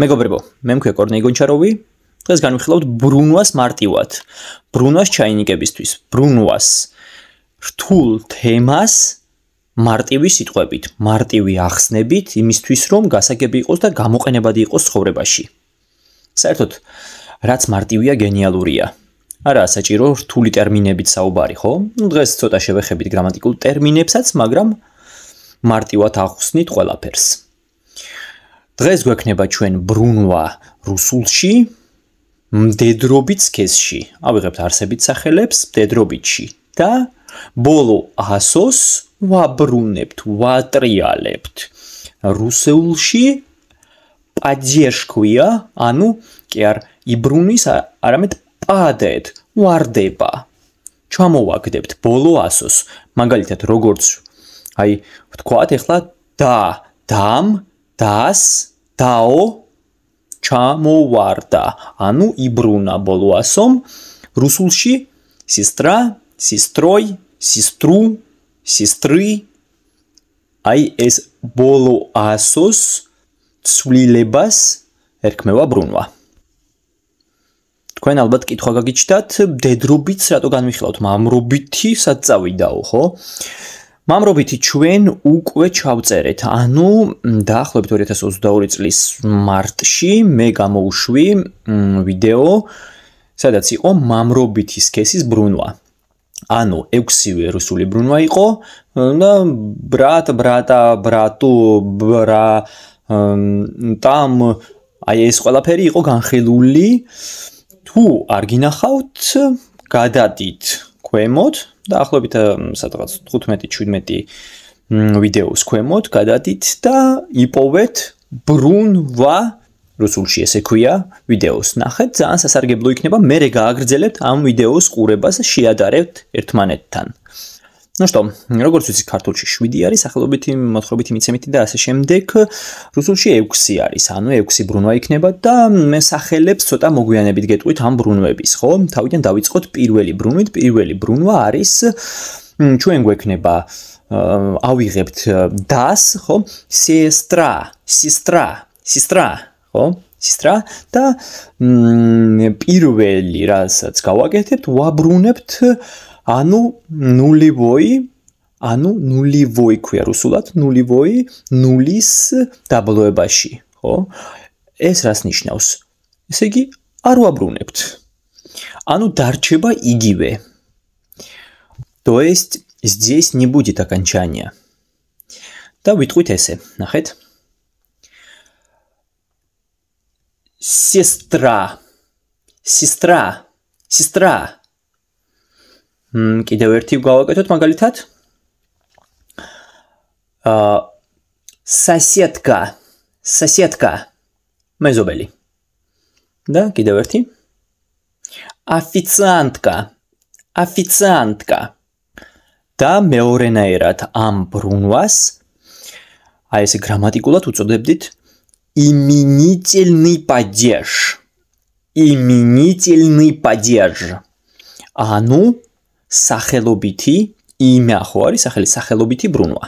მეგობრებო, მე მქვია კორნეი გონჩაროვი. დღეს განვიხილავთ ბრუნვას მარტივად. ბრუნვას ჩაინიკებისთვის, ბრუნვას რთულ თემას მარტივი სიტყვებით, მარტივი ახსნებით, იმისთვის რომ გასაგები იყოს და გამოყენებადი იყოს ცხოვრებაში. საერთოდ, რაც მარტივია, გენიალურია. არა საჭირო რთული ტერმინებით საუბარი, ხო? ნუ დღეს ცოტა შევეხებით გრამატიკულ ტერმინებსაც, მაგრამ მარტივად ახსნით ყველაფერს. დღეს გვექნება ჩვენ ბრუნვა რუსულში მდედრობიც ქესში ავიღებთ არსებით სახელებს მდედრობიჩი და ბოლო ასოს ვაბრუნებთ ვატრიალებთ რუსულში поддержкуя ანუ კი არ იბრუნის არამედ падает واردება ჩამოვაგდებთ ბოლო ასოს მაგალითად როგორც აი ვთქვათ ეხლა და დამ დას დაო ჩამოვარდა. ანუ იბრუნა ბოლო ასომ რუსულში სესტრა, სესტროი, სესტრუ, სესტრი აი ეს ბოლო ასოს ცვლილებას ერქმევა ბრუნვა. თქვენ ალბათ კითხვა გაგიჩნდათ, დედრობიც რატო განვიხილავთ მამრობითი საწავიდაო, ხო? მამრობითი ჩვენ უკვე ჩავწერეთ. ანუ დაახლოებით 2022 წლის მარტში მე გამოუშვი ვიდეო, სადაც იყო მამრობითი სქესის ბრუნვა. ანუ 6-ივე რუსული ბრუნვა იყო და ბრატ, ბრატა, ბრატო, ბრა там აი ეს ყველაფერი იყო განხილული. თუ არ გინახავთ, გადადით ქვემოთ და ახლობით სადღაც 15-17 ვიდეოს ქვემოთ გადადით და იპოვეთ ბრუნვა რუსულში ესე ქვია ვიდეოს ნახეთ ძალიან სასარგებლო იქნება მე რეგააგრძელებთ ამ ვიდეოს ყურებას შეადარებთ ერთმანეთთან Ну что, როგორც ვთქვი, ქართულში 7 არის, ახლობით იმ მოთხრობით იმიცემით და ასე შემდეგ, რუსულში 6 არის, ანუ 6 ბრუნვა იქნება და მე სახელებს ცოტა მოგვიანებით გეტყვით ამ ბრუნვების, ხო? თავიდან დავიწყოთ პირველი ბრუნვით, პირველი ბრუნვა არის ჩვენ გვექნება ავიღებთ დას, ხო? სესტრა, სესტრა, სესტრა, ხო? სესტრა და მ პირველი რასაც გავაკეთებთ, ვაბრუნებთ anu nulivoi, anu nulivoi, kuia rusulat, nulivoi, nulis დაბლოებაში, ხო? ეს რას ნიშნავს? ესე იგი, არ ვაბრუნებთ. ანუ დარჩება იგივე. То есть здесь не будет окончания. Да, витყვით ესე, ნახეთ. сестра. Сестра. Сестра კიდევ ერთი გავაკეთოთ მაგალითად. აა соседка, соседка მეზობელი. და კიდევ ერთი. официантка, официантка. და მეორენაირად ამ ბრუნვას აი ესე გრამატიკულად უწოდებდით именительный падеж. именительный падеж. ანუ სახელობითი იმა ხო არის სახელი სახელობითი ბრუნვა.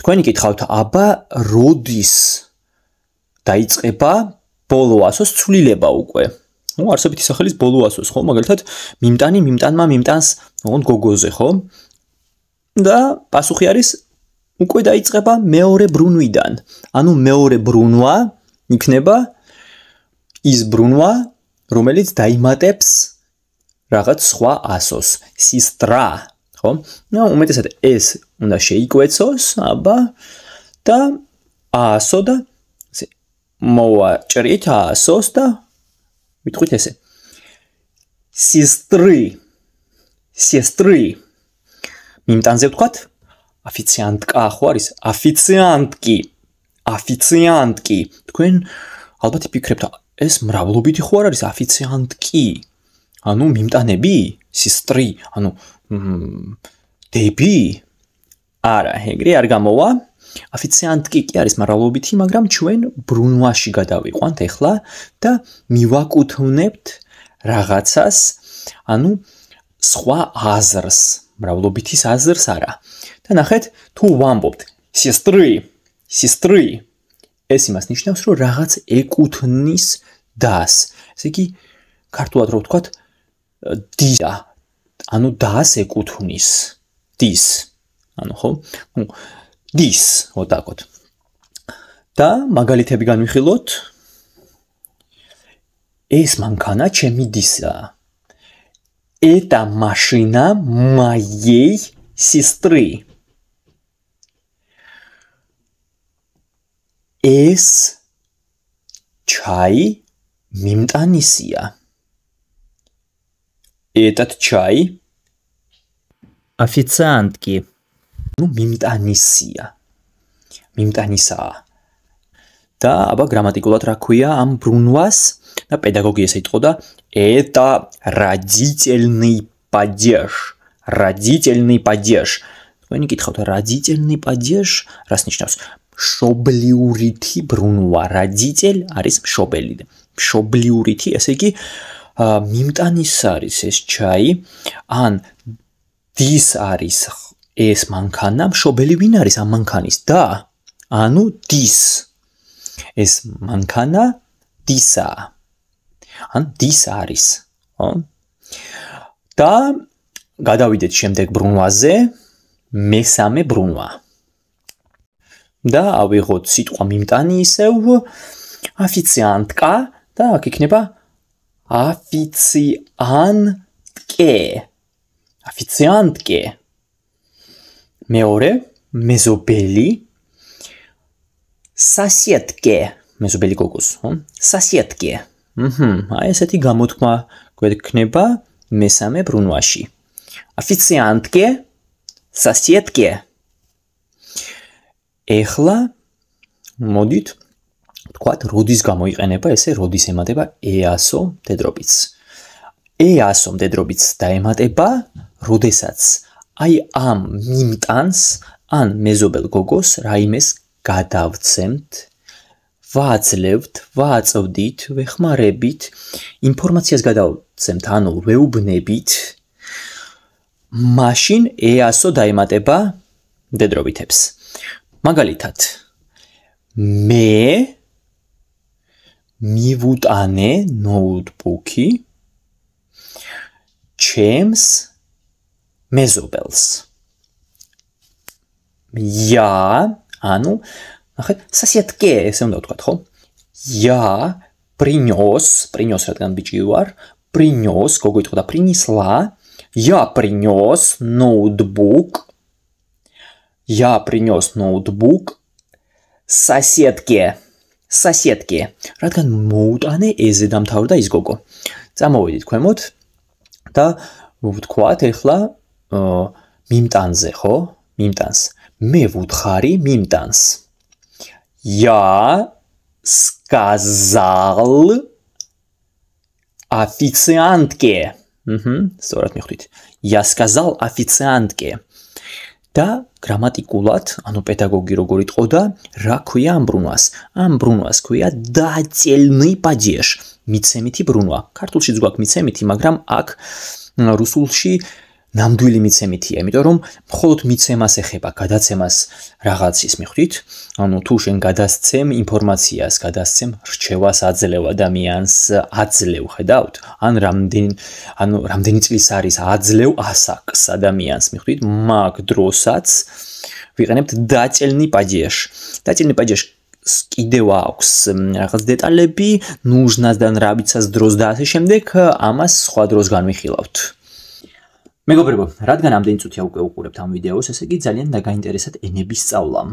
თქვენი კითხავთ აბა როდის დაიწყება ბოლო ასოს ცვლილება უკვე. ნუ არსებითი სახელის ბოლო ასოს ხო მაგალითად მიმტანი მიმტანმა მიმტანს ოღონდ გოგოზე ხო? და პასუხი არის უკვე დაიწყება მეორე ბრუნვიდან. ანუ მეორე ბრუნვა იქნება ის ბრუნვა, რომელიც დაიმატებს რაღაც სხვა ასოს სისტრა ხო ნა უმეტესად ეს უნდა შეიკვეცოს აბა და ასო და მოვაჭრით ასოს და მიტყვით ესე სისტრი სისტრი მიმტანზე ვთქვათ ოფიციანტკა ხო არის ოფიციანტკი ოფიციანტკი თქვენ ალბათ ფიქრებთ ეს მრავლობიტი ხო არის ოფიციანტკი ანუ მიმტანები? სისტრი, ანუ დები? არა, ეგრე არ გამოვა. ოფიციანტი კი არის მრავალობითი, მაგრამ ჩვენ ბრუნვაში გადავიყვანთ ახლა და მივაკუთვნებთ რაღაცას, ანუ სხვა აზრს, მრავალობითის აზრს არა. და ნახეთ, თუ ვამბობთ სისტრი, სისტრი, ეს იმას ნიშნავს, რომ რაღაც ეკუთვნის დას. ესე იგი, ქართულად რო ვთქვათ, დია ანუ დას ეკუთვნის დის ანუ ხო დის вот так вот და მაგალითები განვიხილოთ ეს მანქანა ჩემი დისა ეტა машина моей сестры ეს чай მიმტანისია этот чай? Официантки. Ну, mimxanisia. mimxanisaa. და აბა გრამატიკულად რა ქვია ამ ბრუნვას და პედაგოგი ესე იტყოდა это родительный падеж. родительный падеж. თქვენი გითხავთ родительный падеж რას ნიშნავს? შობლიურითი ბრუნვა. родитель არის მშობელი. მშობლიურითი, ესე იგი მიმტანის არის ეს чай ან დის არის ეს მანქანა მშობელი ვინ არის ამ მანქანის და ანუ დის ეს მანქანა დისა ან დის არის ხო და გადავიდეთ შემდეგ ბრუნვაზე მესამე ბრუნვა და ავიღოთ სიტყვა მიმტანი ისევ официантка და აქ იქნება აფიციანტკე აფიციანტკე მეორე მეზობელი სასიეთკე მეზობელი გოგოს ხო სასიეთკე აჰა ესეთი გამოთქმა გვექნება მესამე ბრუნვაში აფიციანტკე სასიეთკე ეხლა მოდით თქვათ, როდის გამოიყენება ესე როდის ემატება EASO დედრობის. EASO დედრობის დაემატება, როდესაც აი ამ მიმტანს ან მეზობელ გოგოს რაიმეს გადავცემთ, ვაძლევთ, ვაწვდით, ვეხმარებით, ინფორმაციას გადავცემთ, ანუ ვეუბნებით, მაშინ EASO დაემატება დედრობითებს. მაგალითად მე მივუტანე ნოუთბუქი ჩემს მეზობელს. я, ანუ ნახეთ, სასიათკე ესე უნდა ვთქვათ, ხო? я принёс, принёс რადგან ბიჭი ვარ, принёс, გოგოიტყოდა принесла. я принёс ноутбук. я принёс ноутбук соседке. соседке, რადგან მოუტანე ეზე დამთავრდა ის გოგო. წამოვიდით ქვემოთ და ვთქვათ ეხლა მიმტანზე, ხო? მიმტანს. მე ვუთხარი მიმტანს. Я сказал официантке. Угу, сорат მიხვით. Я сказал официантке. Да გრამატიკულად, ანუ პედაგოგი როგორ იტყო და რა ქვია ამ ბრუნვას? ამ ბრუნვას ქვია დაცელნი პაჯიეშ, მიცემითი ბრუნვა. ქართულშიც გვაქვს მიცემითი, მაგრამ აქ რუსულში ნამდვილი მიცემითია, იმიტომ რომ მხოლოდ მიცემას ეხება გადაცემას რაღაცის მიხვით. ანუ თუ შენ გადასცემ ინფორმაციას, გადასცემ რჩევას აძლევ ადამიანს, აძლევ ხედავთ? ან რამდენ ანუ რამდენი წლის არის აძლევ ასაკს ადამიანს მიხვით? მაგ დროსაც ვიყენებთ დაწელნი პაჯეშ. დაწელნი პაჯეშ კიდევ აქვს რაღაც დეტალები, ნუჟნასთან რაბიცას დროს და ასე შემდეგ, ამას სხვა დროს განვიხილავთ. მეგობრებო, რადგან ამდენი წუთია უკვე უყურებთ ამ ვიდეოს, ესე იგი ძალიან დაგაინტერესებთ ენების სწავლამ.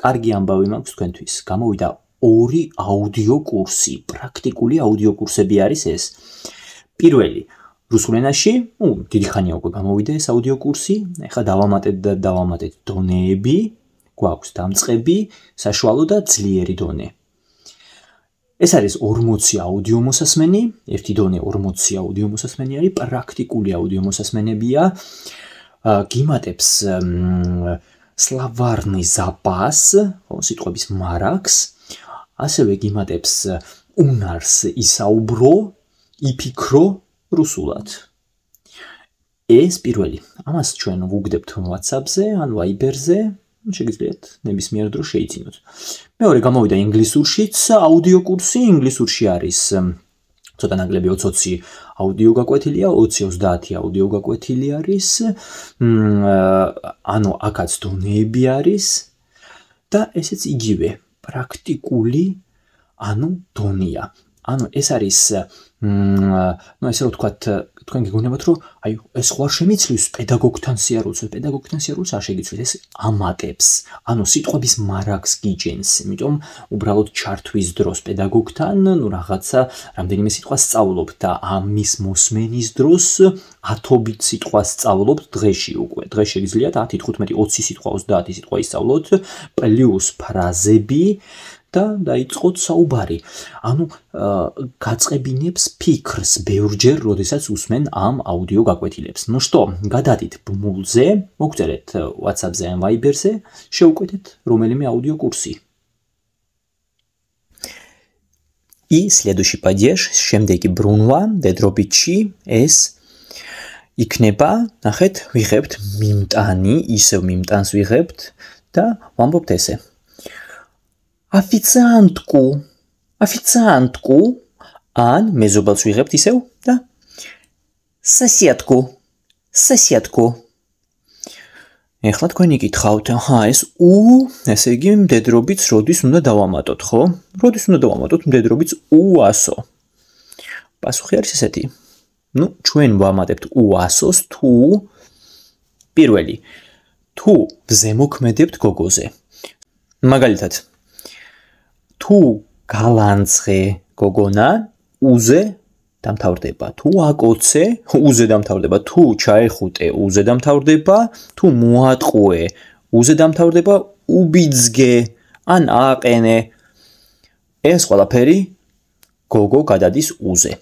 კარგი ამბავი მაქვს თქვენთვის. გამოვიდა ორი აუდიო კურსი, პრაქტიკული აუდიო კურსები არის ეს. პირველი რუსულ ენაში, ну, დიდი ხანია უკვე გამოვიდა ეს აუდიო კურსი. ეხლა დავამატეთ და დავამატეთ დონეები. გვაქვს დამწყები, საშუალო და ძლიერი დონეები. ეს არის 40 აუდიო მოსასმენი, ერთი დონე 40 აუდიო მოსასმენი არის პრაქტიკული აუდიო მოსასმენებია. გიმატებს словарный запас, ხო, სიტყვების მარაგს. ასევე გიმატებს უნარს ისაუბრო, იფიქრო რუსულად. ეს პირველი. ამას ჩვენ ვუგდებთ WhatsApp-ზე ან Viber-ზე, შეგიძლიათ ნებისმიერ დროს შეიძინოთ. მეორე გამოვიდა ინგლისურშიც, აუდიო კურსი ინგლისურში არის. ცოტა ნაკლები 20-20 აუდიო გაკვეთილია, 20-30 აუდიო გაკვეთილი არის. მ ანუ აკაც დონეები არის და ესეც იგივე პრაქტიკული ანუ დონია. ანუ ეს არის ну, ასე რომ ვთქვათ, თქვენ გეგონებათ, რომ აი ეს ხوار შემიცლის პედაგოგთან სიარულს, პედაგოგთან სიარულს არ შეგიცვლის, ეს ამატებს. ანუ სიტყვების მარაგს გიჯენს, იმიტომ უბრალოდ ჩართვის დროს პედაგოგთან, ну, რაღაცა რამდენიმე სიტყვა სწავლობთ და ამის მოსმენის დროს ათობით სიტყვა სწავლობთ დღეში უკვე. დღეს შეგიძლიათ 10, 15, 20 სიტყვა, 30 სიტყვა ისწავლოთ, პლუს ფრაზები, და დაიწყოთ საუბარი. ანუ გაწებინებს ფიქრს ბევრჯერ, როდესაც უსმენ ამ აუდიო გაკვეთილებს. Ну что, გადადით ბმულზე, მოგწერეთ WhatsApp-ზე ან Viber-ზე, შევკვეთეთ რომელიმე აუდიო კურსი. И следующий падеж, შემდეგი ბრუნვა, დედრობიჩი, ეს იქნება, ნახეთ, ვიღებთ მიმტანი, ისევ მიმტანს ვიღებთ და ვამბობთ ესე. официантку. Официантку. ან მეზობელს ვიღებთ ისევ და соседку. соседку. ეხლა თქვენი გითხავთ, აჰა, ეს უ, ესე იგი, მდედრობიც როდის უნდა დავამატოთ, ხო? როდის უნდა დავამატოთ მდედრობიც უასო? პასუხი არის ესეთი. ну, ჩვენ ვამატებთ უასოს თუ პირველი თუ ზემოქმედებთ გოგოზე. მაგალითად, თუ გალანძღე გოგონა უზე დამთავრდება თუ აკოცე უზე დამთავრდება თუ ჩაეხუტე უზე დამთავრდება თუ მოატყუე უზე დამთავრდება უბიძგე ან ააყენე ეს ყველაფერი გოგო გადადის უზე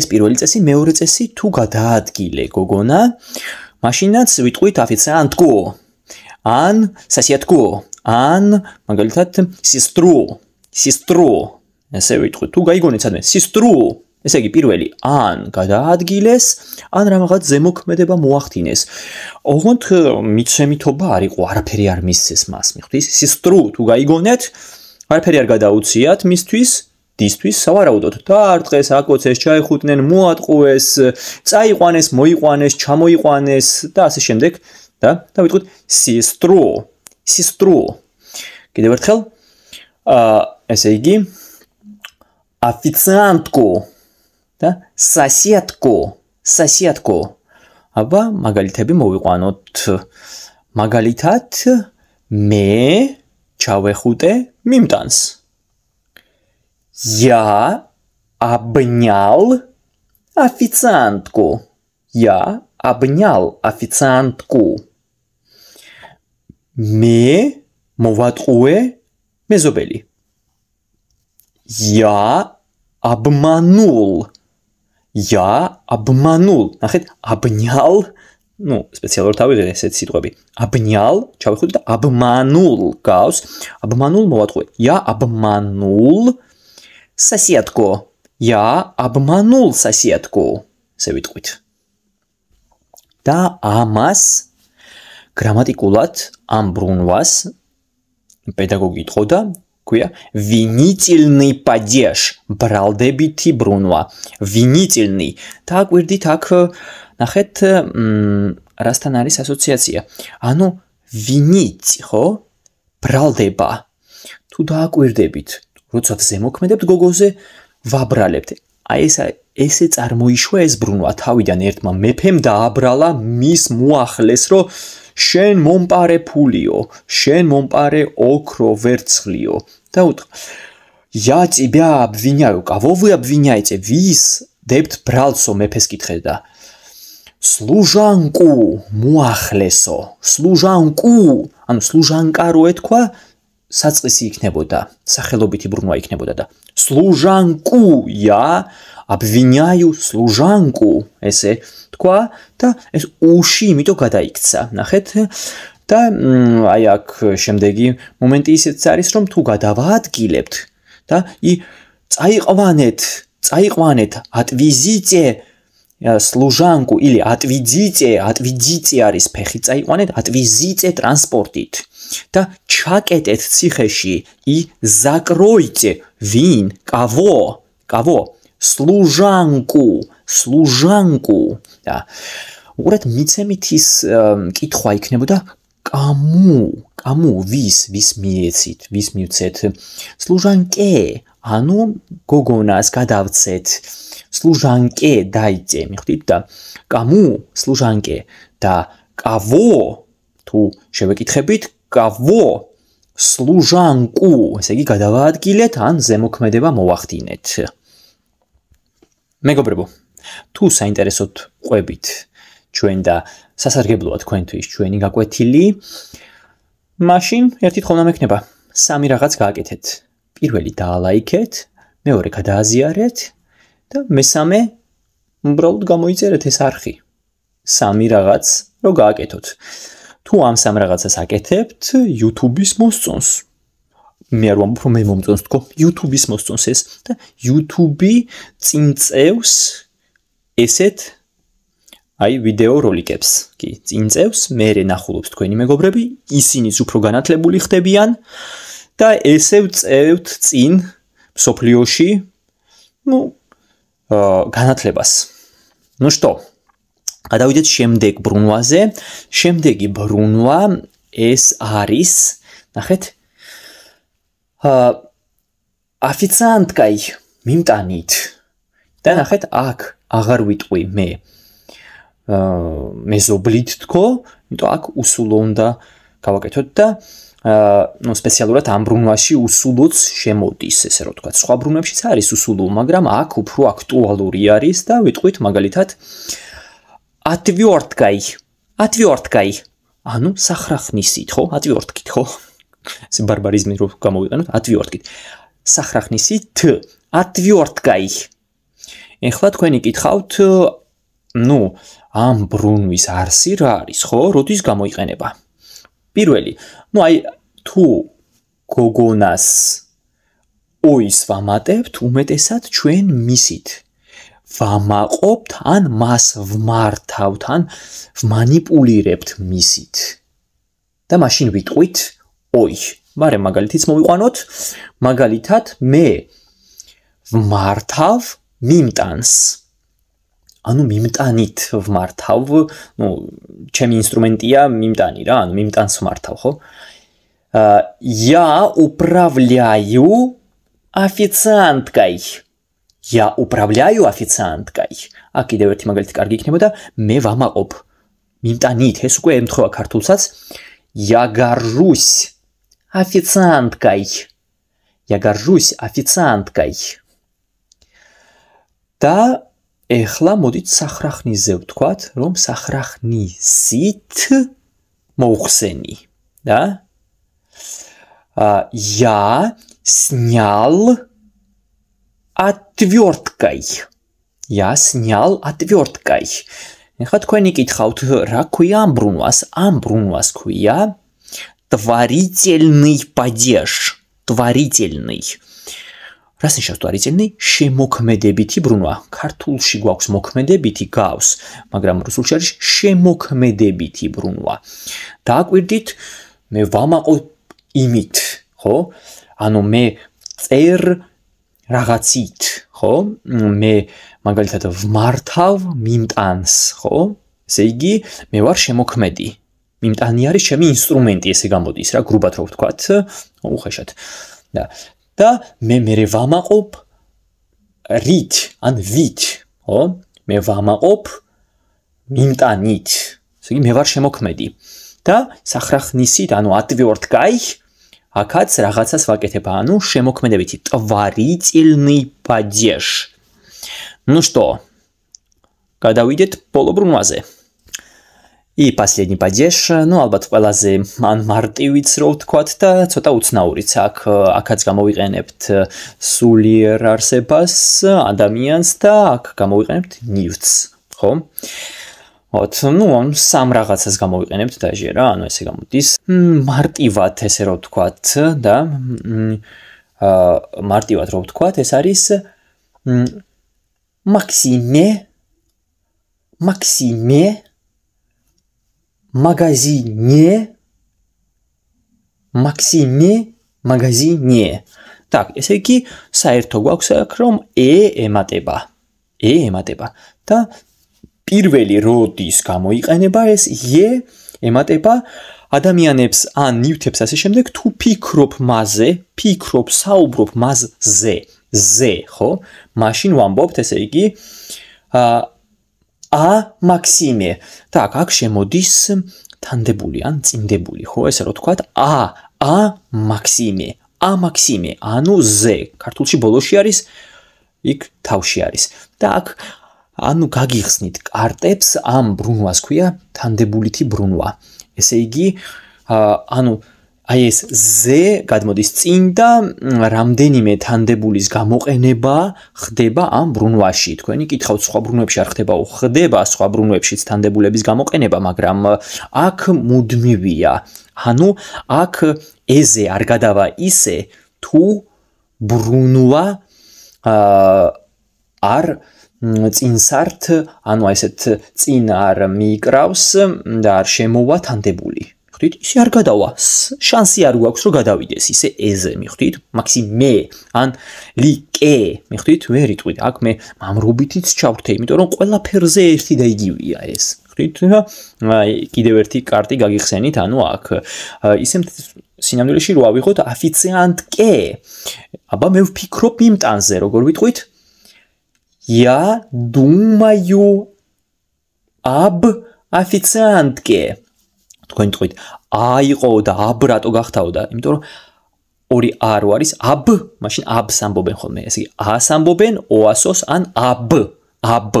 ეს პირველი წესი მეორე წესი თუ გადაადგილე გოგონა მაშინაც ვიტყვით აფიცან თქო ან სასიათკო ან მაგალითად სისტრუ სისტრუ ესე ვიტყვი თუ გაიგონეთ ადმე სისტრუ ესე იგი პირველი ან გადაადგილეს ან რაღაც ზემოქმედება მოახდინეს ოღონდ მიცემითობა არ იყო არაფერი არ მისცეს მას მიხვდი სისტრუ თუ გაიგონეთ არაფერი არ გადაუციათ მისთვის დისთვის სავარაუდოდ და არ დღეს აკოცეს ჩაიხუტნენ მოატყუეს წაიყვანეს მოიყვანეს ჩამოიყვანეს და ასე შემდეგ და და ვიტყვით სისტრუ სისტრუ კიდევ ერთხელ აა SAG, официантку, да, соседку, соседку. Аба მაგალითები მოვიყვანოთ. მაგალითად მე ჩავეხუტე მიმტანს. Я обнял официантку. Я обнял официантку. მე მოვატყუე მეზობელი. я обманул. Я обманул. Значит, обнял, ну, специально вот авиже эти цитрубы. Обнял, чавихуд да обманул, гаус. Обманул моватку. Я обманул соседку. Я обманул соседку. Севитквит. Да амас грамматикулат амбрунвас педагоги тхода куя винительный падеж брал дебити брунва винительный так вердит так нахет м растан არის ასოციაცია ანუ винить хо брал деба თუ დააკვირდებით როცა ზემოქმედებთ გოგოზე ვაბრალებთ აი ეს ესე წარმოიშვა ეს ბრუნვა თავიდან ერთმა მეფემ დააბრალა მის მუახლეს რომ შენ მომპარე ფულიო შენ მომპარე ოქრო ვერცხლიო და უთხრა я тебя обвиняю кого вы обвиняете вис дебт бралсо мефეს კითხე და служанку муахлесо служанку ანუ служанка რო ეთქვა საწყისი იქნებოდა სახელობითი ბრუნვა იქნებოდა და служанку я обвиняю служанку ესე თქვა და ეს უში იმიტომ გადაიქცა ნახეთ და აი აქ შემდეგი მომენტი ისიც არის, რომ თუ გადავაადგილებთ და ი წაიყვანეთ, წაიყვანეთ ატვიზიცე служанку или ატვიზიცე, ატვიზიცე არის ფეხი წაიყვანეთ ატვიზიცე ტრანსპორტით და ჩაკეტეთ ციხეში и закройте вин кого кого служанку служанку да ورად მიცემით ის კითხვა იქნებოდა каму каму вис вис миецит вис миуцет служанке ანუ გოგონას გადავცეთ служанке дайте მიხვით და каму служанке და каво თუ შევეკითხებით каво служанку ესე იგი გადავაადგილეთ ან ზემოქმედება მოვახდინეთ მეგობრებო თუ საინტერესოთ ყვებით ჩვენ და სასარგებლოა თქვენთვის ჩვენი გაკვეთილი. მაშინ ერთი თხოვნა მექნება. სამი რაღაც გააკეთეთ. პირველი დაალაიქეთ, მეორე გადააზიარეთ და მესამე უბრალოდ გამოიწერეთ ეს არხი. სამი რაღაც რო გააკეთოთ. თუ ამ სამ რაღაცას აკეთებთ, YouTube-ის მოსწონს. მე არ ვამბობ რომ მე მომწონს თქო, YouTube-ის მოსწონს ეს და YouTube-ი წინწევს ესეთ აი ვიდეო როლიკებს კი წინ წევს მე ნახულობთ თქვენი მეგობრები ისინიც უფრო განათლებული ხდებიან და ესევ წევთ წინ სოფლიოში ну а განათლებას ну что გადავიდეთ შემდეგ ბრუნვაზე შემდეგი ბრუნვა ეს არის ნახეთ ა აფიციანტკაი მიმტანით და ნახეთ აქ აღარ ვიტყვი მე აა მეზობლით თქო, იმიტომ აქ უსულო უნდა გავაკეთოთ და აა ну სპეციალურად ამ ბრუნვაში უსულოც შემოდის, ესე რომ თქვა. სხვა ბრუნვებშიც არის უსულო, მაგრამ აქ უფრო აქტუალური არის და ვიტყვით მაგალითად ატვიორტკაი. ატვიორტკაი. ანუ сахрахნისით, ხო? ატვიორტკით, ხო? ეს ბარბარიზმი რო გამოვიყენოთ, ატვიორტკით. сахрахნისით ატვიორტკაი. ეხლა თქვენი კითხავთ ნუ ამ ბრუნვის არსი რა არის ხო როდის გამოიყენება პირველი ნუ აი თუ გოგონას ოის ვამატებთ უმეტესად ჩვენ მისით ვამაყობთ ან მას ვმართავთ ან ვმანიპულირებთ მისით და მაშინ ვიტყვით ოი მარე მაგალითიც მოვიყვანოთ მაგალითად მე ვმართავ მიმტანს ანუ მიმტანით ვმართავ, ну, ჩემი ინსტრუმენტია მიმტანი რა, ანუ მიმტანს ვმართავ, ხო? ა я управляю официанткой. Я управляю официанткой. А კიდევ ერთი მაგალითი კარგი იქნებოდა, მე ვამაყობ. მიმტანით, ეს უკვე ემთხვევა ქართულსაც. Я горжусь официанткой. Я горжусь официанткой. Да, ეხლა მოდით სახრახნიზე ვთქვათ, რომ სახრახნისით მოხსენი, და? ა я снял отвёрткой. Я снял отвёрткой. ეხლა თქვენი კითხავთ, რა ქვია ამ ბრუნვას? ამ ბრუნვას ქვია творительный падеж. творительный რას ნიშნავს თუ არის წერნი შემოქმედებითი ბრუნვა ქართულში გვაქვს მოქმედებითი გავს მაგრამ რუსულში არის შემოქმედებითი ბრუნვა დააკვირდით მე ვამაყო იმით ხო ანუ მე წერ რაღაცით ხო მე მაგალითად ვმართავ მიმტანს ხო ესე იგი მე ვარ შემოქმედი მიმტანი არის ჩემი ინსტრუმენტი ესე გამოდის რა გრუბად რო ვთქვა უხეშად და და მე მერე ვამაყობ რით ან ვით ო მე ვამაყობ მიმტანით ესე იგი მე ვარ შემოქმედი და სახрахნისით ანუ ატვიორთ гай აკაც რაღაცას ვაკეთებ ანუ შემოქმედებითი ტვარი წილნი падеж ну что გადავიდეთ პოლობრუნვაზე и последний падеж, ну, албат ყველაზე ან მარტივიც რო ვთქვათ და ცოტა უცნაურიც აქ э, აქაც გამოვიყენებთ э, სულიერ არსებას ადამიანს და აქ გამოვიყენებთ ნიუტს, ხო? вот, ну, он сам რაღაცას გამოვიყენებთ даже რა, ანუ ესე გამოდის. მარტივად ესე რო ვთქვათ და а მარტივად რო ვთქვათ, ეს არის მაქსიმე მაქსიმე магазине Максиме магазине. Так, ესე იგი, საერთო გვაქვს აქ რომ e ემატება. e ემატება და პირველი როდის გამოიყენება ეს e ემატება ადამიანებს ან ნივთებს ასე შემდეგ თუ ფიქრობ მასზე, ფიქრობ, საუბრობ მასზე, ზე, ხო? მაშინ ვამბობთ, ესე იგი, აა ა მაქსიმე. Так, აქ შემოდის თანდებული ან წინდებული, ხო, ესე რომ თქვა, ა, ა მაქსიმე. ა მაქსიმე, ანუ ზ, ქართულში ბოლოში არის, იქ თავში არის. და აქ ანუ გაგიხსნით, კარტებს ამ ბრუნვას ქვია თანდებულითი ბრუნვა. ესე იგი, ა ანუ აი ეს ზე გადმოდის წინ და რამდენიმე თანდებულის გამოყენება ხდება ამ ბრუნვაში. თქვენი კითხავთ სხვა ბრუნვებში არ ხდება, ხდება სხვა ბრუნვებშიც თანდებულების გამოყენება, მაგრამ აქ მუდმივია. ანუ აქ ეზე არ გადავა ისე თუ ბრუნვა აა არ წინსართ, ანუ აი ესეთ წინ არ მიიკრავს და არ შემოვა თანდებული. ხვდით, ისე არ გადავა. შანსი არ გვაქვს რომ გადავიდეს. ისე ეზე მიხვდით, მაქსიმე ან ლიკე მიხვდით, ვერ იტყვით. აქ მე მამრობითიც ჩავრთე, იმიტომ რომ ყველა ფერზე ერთი და იგივეა ეს. ხვდით, აი კიდევ ერთი კარტი გაგიხსენით, ანუ აქ ისე სინამდვილეში რო ავიღოთ აფიციანტკე. აბა მე ვფიქრობ იმ ტანზე, როგორ ვიტყვით? Я думаю об официантке. თქვენი თქვით აიყო და აბრატო გახთაო და იმიტომ რომ ორი ა რო არის აბ მაშინ აბს ამბობენ ხოლმე ესე იგი ას ამბობენ ოასოს ან აბ აბ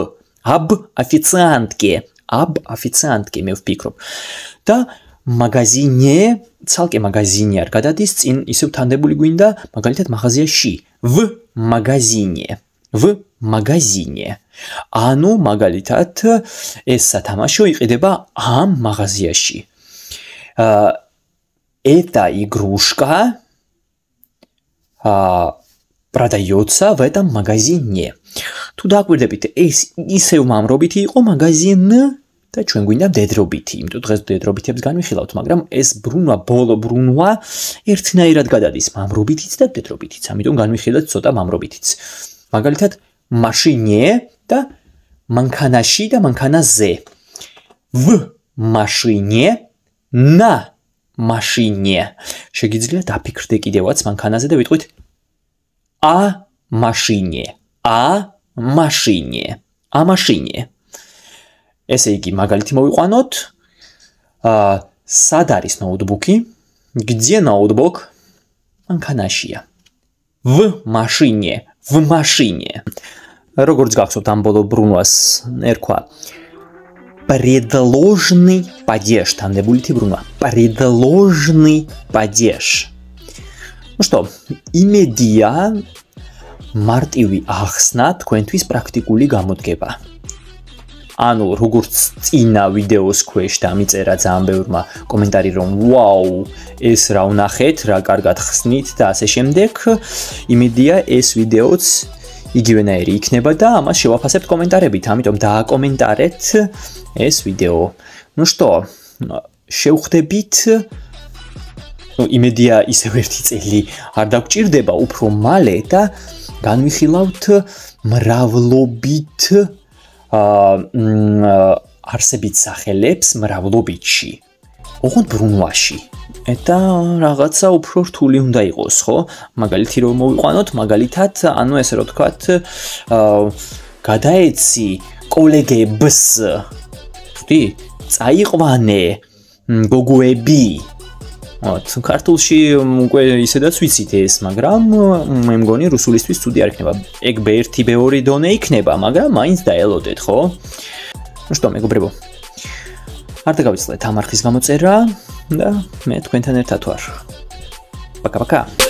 აბ ოფიციანტკე აბ ოფიციანტკე მე ვფიქრობ და მაღაზინე ცალკე მაღაზინი არ გადადის წინ ისევ თანდებული გვინდა მაგალითად მაღაზიაში ვ მაღაზინე ვ მაღაზინე ანუ მაგალითად ეს სათამაშო იყიდება ამ მაღაზიაში эта игрушка а продаётся в этом магазине. Туда გვერდებით, ეს ისევ მამრობითი იყო მაღაზიენ და ჩვენ გვინდა დედრობითი. იმიტომ დღეს დედრობითებს განვიხილავთ, მაგრამ ეს ბრუნვა, ბოლო ბრუნვა ერთნაირად გადადის მამრობითიც და დედრობითიც. ამიტომ განვიხილეთ ცოტა მამრობითიც. მაგალითად, машине და манканаში და манканазе. в машине на машине. შეგიძლიათ დაფიქრდე კიდევაც მანქანაზე და ვიტყვით а машине. а машине. а машине. ესე იგი, მაგალითი მოვიყვანოთ. ა სად არის ноутбуки? где ноутбук? მანქანაშია. в машине. в машине. როგორც გახსოვთ ამ ბოლო ბრუნვას ერქვა. предложный падеж. Там не будет Бруно. Предложный падеж. Ну что, имедия мартиви ахсна თქვენთვის პრაქტიკული გამოდგება. ანუ როგორც წინა ვიდეოს ქვეშ დამიწერა ძალიან ბევრმა კომენტარი რომ ვაუ, ეს რა უნახეთ, რა კარგად ხსნით და ასე შემდეგ. იმედია ეს ვიდეოც იგივენაირი იქნება და ამას შევაფასებთ კომენტარებით, ამიტომ დააკომენტარეთ ეს ვიდეო. Ну что, შევხვდებით ну имедиа ისევ ერთი წელი არ დაგჭირდება უფრო მალე და განвихილავთ მრავლობით აა არსებით სახელებს მრავლობითში. ოღონდ ბრუნვაში. და რაღაცა უფრო რთული უნდა იყოს, ხო? მაგალითი რომ მოვიყვანოთ, მაგალითად, ანუ ესე რომ თქვათ, აა გადაეცი კოლეგებს. ვთი, წაიყვანე გოგოები. вот ქართულში უკვე ისედაც ვიცით ეს მაგრამ მე მგონი რუსულისთვის ცუდი არ იქნება ეგ b1 b2 დონე იქნება მაგრამ მაინც დაელოდეთ ხო ну что მეგობრებო არდა გავიწყდეთ ამ არქის გამოწერა და მე თქვენთან ერთად ვარ. ბაკა ბაკა.